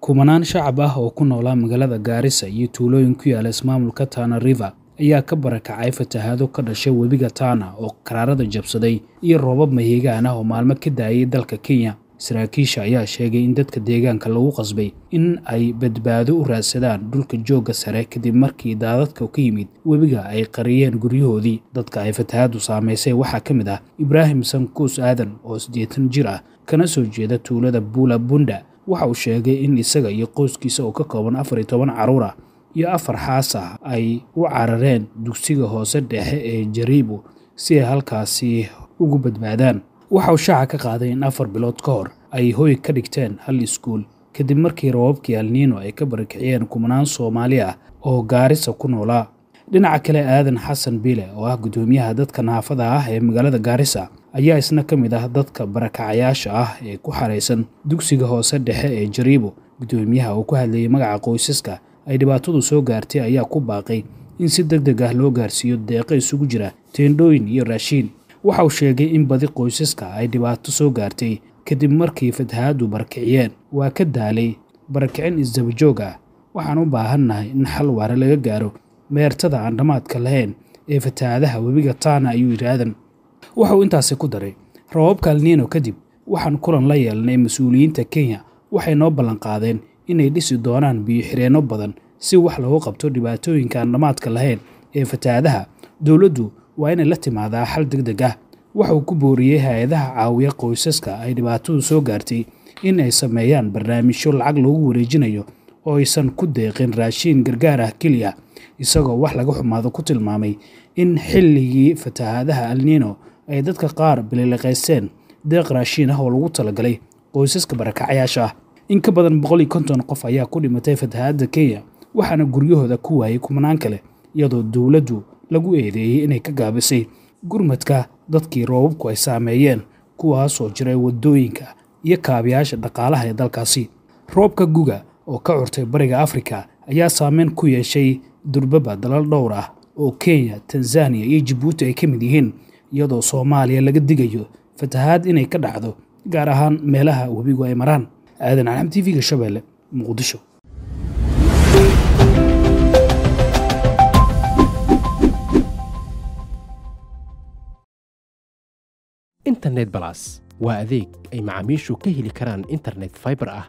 kumanaan shacab ah oo ku noolaa magaalada gaarisa iyo tuulooyin ku yaala ismaamulka tana river ayaa ka barakacay fatahaado ka dhashay webiga tana oo karaarada jabsaday iyo roobab mahiigaan ah oo maalmo ka daayay dalka kenya saraakiisha ayaa sheegay in dadka deegaanka lagu qasbay in ay badbaado u raadsadaan dhulka joogga sare kadib markii daadadka ka yimid webiga ay qariyeen guryahoodii dadka ay fatahaadu saamaysay waxaa ka mid ah ibraahim sankuus aadan oo siddeetan jir ah kana soo jeeda tuulada buula bunda waxa uu sheegay in isaga iyo qoyskiisa oo ka kooban afar iyo toban caruur ah iyo afar xaas ah ay u carareen dugsiga hoose dhexe ee jariibu si ay halkaasi ugu badbaadaan waxa uu shaaca ka qaaday in afar bilood ka hor ay hoy ka dhigteen hal iskuul kadib markii rababkii halniino ay ka barakiciyeen kumanaan soomaali ah oo gaarisa ku noolaa dhinaca kale aadan xasan biile oo ah guddoomiyaha dadka naafada ah ee magaalada gaarisa ayaa isna ka mid ah dadka barakacayaasha ah ee ku xaraysan dugsiga hoose dhexe ee jariibo guddoomiyaha oo ku hadlayay magaca qoysaska ay dhibaatadu soo gaartay ayaa ku baaqay in si deg deg ah loo gaarsiiyo deeqa isugu jira teendhooyin iyo raashiin waxa uu sheegay in badi qoysaska ay dhibaato soo gaartay kadib markii fatahaaddu barakiciyeen waa ka daalay barakicin isdabajoog ah waxaan u baahannahay in xal waare laga gaaro meertada aan dhammaadka lahayn ee fatahaadaha webiga taana ayuu yidhaahdan waxa uu intaasi ku daray rabaab kaalniino kadib waxaan kulan la yeelnay mas-uuliyiinta kenya waxay noo ballanqaadeen inay dhisi doonaan biyo-xireenno badan si wax lagu qabto dhibaatooyinka aan dhammaadka lahayn ee fatahaadaha dowladdu waa inay la timaadaa xal deg deg ah waxa ku booriyey hay-adaha caawiya qoysaska ay dhibaatadu soo gaartay in ay sameeyaan barnaamijyo lacag loogu wareejinayo oo aysan ku deeqin raashiin gargaar ah keliya isagoo wax laga xumaado ku tilmaamay in xilligii fatahaadaha alnino ay dadka qaar biliiliqaysteen deeq raashiin ah oo lagu talagalay qoysaska barakacyaasha ah in ka badan boqol iyo konton qof ayaa ku dhimatay fatahaadda kenya waxaana guryahooda ku waayay kumanaan kale iyadoo dowladdu lagu eedeeyey inay ka gaabisay gurmadka dadkii roobabku ay saameeyeen kuwaasoo jiray waddooyinka iyo kaabayaasha dhaqaalaha ee dalkaasi roobka guga oo ka curtay bariga afrika ayaa saameyn ku yeeshay durbaba dalal dhowr ah oo kenya tanzaniya iyo jabuuti ay ka mid yihiin iyadoo soomaaliya laga digayo fatahaad inay ka dhacdo gaar ahaan meelaha webigu ay maraan aadan calaam t v-ga shabeelle muqdisho internet balas waa adeeg ay macaamiishu ka heli karaan internet fiber ah